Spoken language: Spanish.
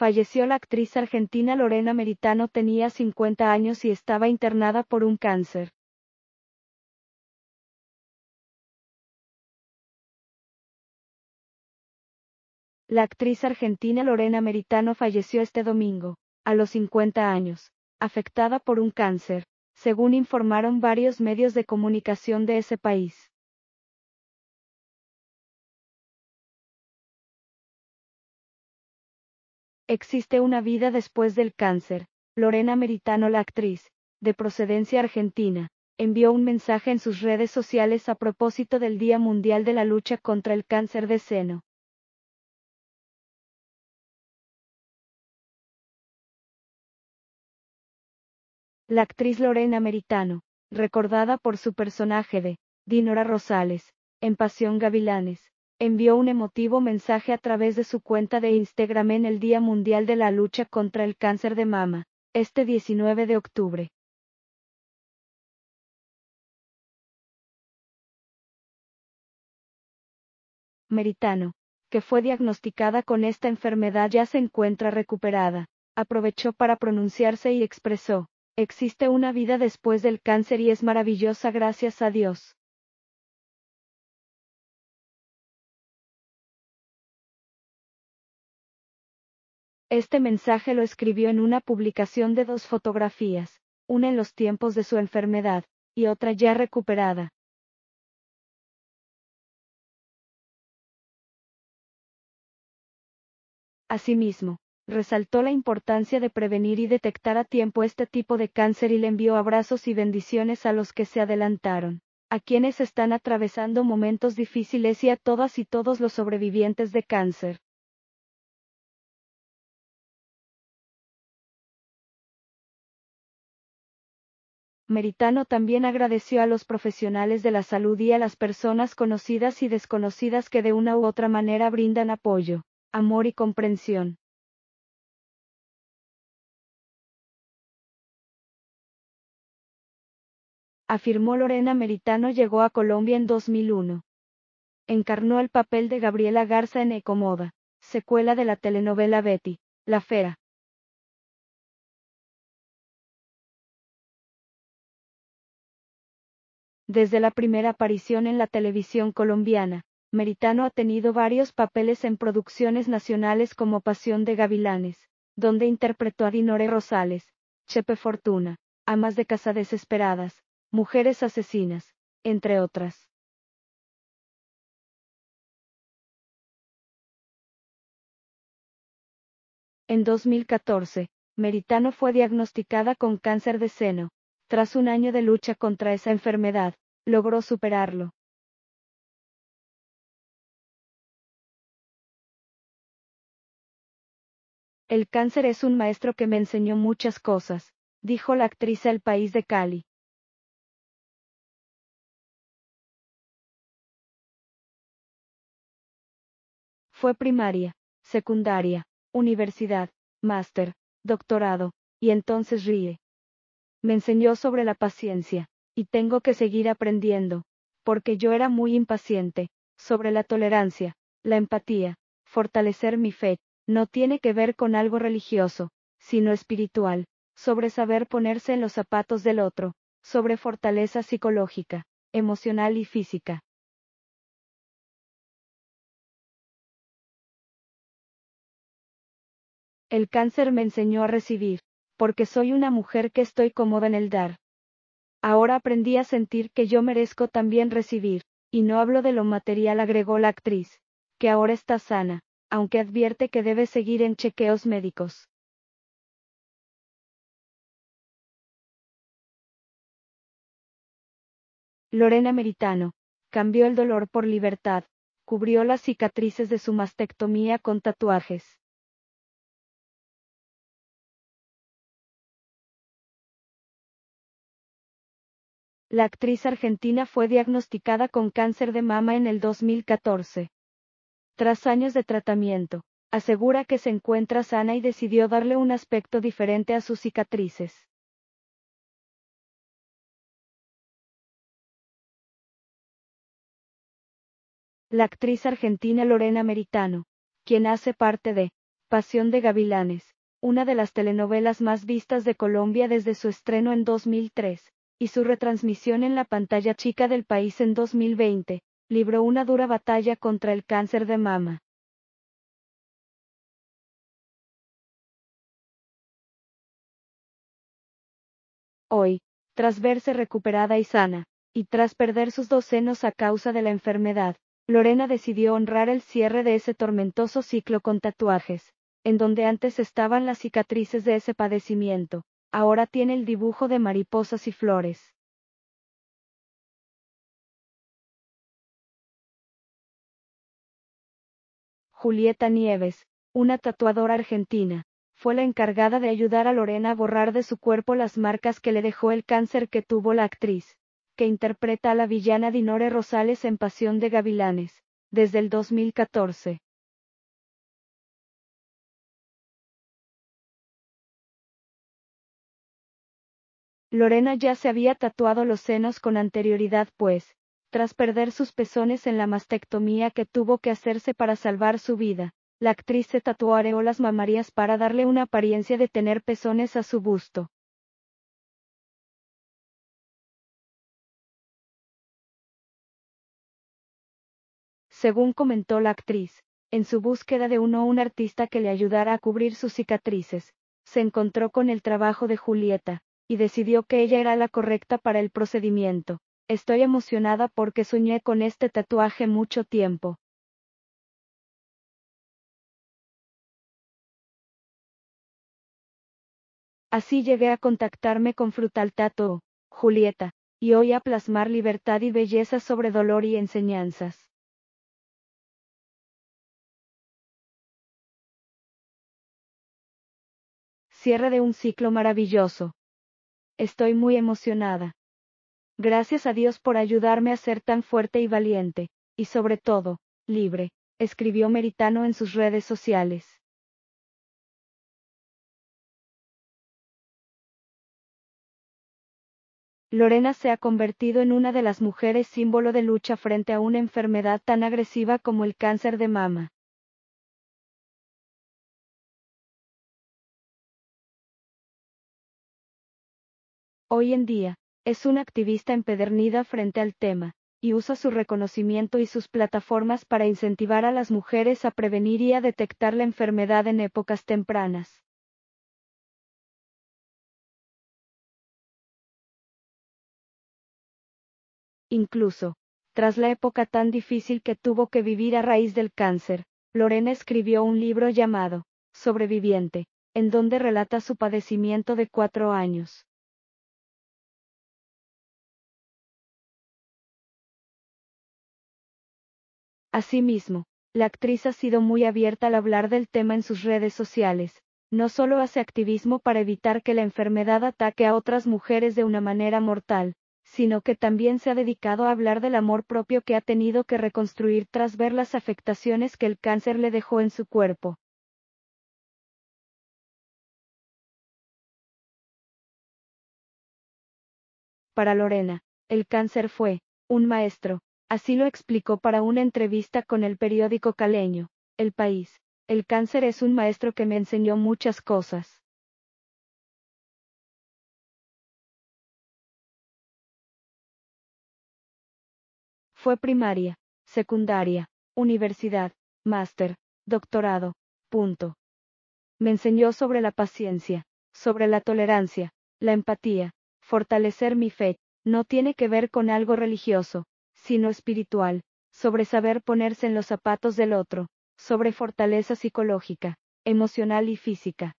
falleció la actriz argentina Lorena Meritano tenía 50 años y estaba internada por un cáncer. La actriz argentina Lorena Meritano falleció este domingo, a los 50 años, afectada por un cáncer, según informaron varios medios de comunicación de ese país. Existe una vida después del cáncer. Lorena Meritano, la actriz, de procedencia argentina, envió un mensaje en sus redes sociales a propósito del Día Mundial de la Lucha contra el Cáncer de Seno. La actriz Lorena Meritano, recordada por su personaje de Dinora Rosales, en Pasión Gavilanes, envió un emotivo mensaje a través de su cuenta de Instagram en el Día Mundial de la Lucha contra el Cáncer de Mama, este 19 de octubre. Meritano, que fue diagnosticada con esta enfermedad ya se encuentra recuperada, aprovechó para pronunciarse y expresó, existe una vida después del cáncer y es maravillosa gracias a Dios. Este mensaje lo escribió en una publicación de dos fotografías, una en los tiempos de su enfermedad, y otra ya recuperada. Asimismo, resaltó la importancia de prevenir y detectar a tiempo este tipo de cáncer y le envió abrazos y bendiciones a los que se adelantaron, a quienes están atravesando momentos difíciles y a todas y todos los sobrevivientes de cáncer. Meritano también agradeció a los profesionales de la salud y a las personas conocidas y desconocidas que de una u otra manera brindan apoyo, amor y comprensión. Afirmó Lorena Meritano llegó a Colombia en 2001. Encarnó el papel de Gabriela Garza en Ecomoda, secuela de la telenovela Betty, La Fera, Desde la primera aparición en la televisión colombiana, Meritano ha tenido varios papeles en producciones nacionales como Pasión de Gavilanes, donde interpretó a Dinore Rosales, Chepe Fortuna, Amas de Casa Desesperadas, Mujeres Asesinas, entre otras. En 2014, Meritano fue diagnosticada con cáncer de seno, tras un año de lucha contra esa enfermedad, logró superarlo. El cáncer es un maestro que me enseñó muchas cosas, dijo la actriz El País de Cali. Fue primaria, secundaria, universidad, máster, doctorado, y entonces ríe. Me enseñó sobre la paciencia, y tengo que seguir aprendiendo, porque yo era muy impaciente, sobre la tolerancia, la empatía, fortalecer mi fe, no tiene que ver con algo religioso, sino espiritual, sobre saber ponerse en los zapatos del otro, sobre fortaleza psicológica, emocional y física. El cáncer me enseñó a recibir, porque soy una mujer que estoy cómoda en el dar. Ahora aprendí a sentir que yo merezco también recibir, y no hablo de lo material, agregó la actriz, que ahora está sana, aunque advierte que debe seguir en chequeos médicos. Lorena Meritano. Cambió el dolor por libertad, cubrió las cicatrices de su mastectomía con tatuajes. La actriz argentina fue diagnosticada con cáncer de mama en el 2014. Tras años de tratamiento, asegura que se encuentra sana y decidió darle un aspecto diferente a sus cicatrices. La actriz argentina Lorena Meritano, quien hace parte de Pasión de Gavilanes, una de las telenovelas más vistas de Colombia desde su estreno en 2003, y su retransmisión en la pantalla chica del país en 2020, libró una dura batalla contra el cáncer de mama. Hoy, tras verse recuperada y sana, y tras perder sus dos senos a causa de la enfermedad, Lorena decidió honrar el cierre de ese tormentoso ciclo con tatuajes, en donde antes estaban las cicatrices de ese padecimiento, ahora tiene el dibujo de mariposas y flores. Julieta Nieves, una tatuadora argentina, fue la encargada de ayudar a Lorena a borrar de su cuerpo las marcas que le dejó el cáncer que tuvo la actriz, que interpreta a la villana Dinore Rosales en Pasión de Gavilanes, desde el 2014. Lorena ya se había tatuado los senos con anterioridad pues, tras perder sus pezones en la mastectomía que tuvo que hacerse para salvar su vida, la actriz se tatuó las mamarias para darle una apariencia de tener pezones a su busto. Según comentó la actriz, en su búsqueda de uno o un artista que le ayudara a cubrir sus cicatrices, se encontró con el trabajo de Julieta, y decidió que ella era la correcta para el procedimiento. Estoy emocionada porque soñé con este tatuaje mucho tiempo. Así llegué a contactarme con Frutal Tattoo, Julieta, y hoy a plasmar libertad y belleza sobre dolor y enseñanzas. Cierre de un ciclo maravilloso. Estoy muy emocionada. Gracias a Dios por ayudarme a ser tan fuerte y valiente, y sobre todo, libre, escribió Meritano en sus redes sociales. Lorena se ha convertido en una de las mujeres símbolo de lucha frente a una enfermedad tan agresiva como el cáncer de mama. Hoy en día, es una activista empedernida frente al tema, y usa su reconocimiento y sus plataformas para incentivar a las mujeres a prevenir y a detectar la enfermedad en épocas tempranas. Incluso, tras la época tan difícil que tuvo que vivir a raíz del cáncer, Lorena escribió un libro llamado Sobreviviente, en donde relata su padecimiento de cuatro años. Asimismo, la actriz ha sido muy abierta al hablar del tema en sus redes sociales, no solo hace activismo para evitar que la enfermedad ataque a otras mujeres de una manera mortal, sino que también se ha dedicado a hablar del amor propio que ha tenido que reconstruir tras ver las afectaciones que el cáncer le dejó en su cuerpo. Para Lorena, el cáncer fue, un maestro, Así lo explicó para una entrevista con el periódico caleño, El País. El cáncer es un maestro que me enseñó muchas cosas. Fue primaria, secundaria, universidad, máster, doctorado, punto. Me enseñó sobre la paciencia, sobre la tolerancia, la empatía, fortalecer mi fe, no tiene que ver con algo religioso, sino espiritual, sobre saber ponerse en los zapatos del otro, sobre fortaleza psicológica, emocional y física.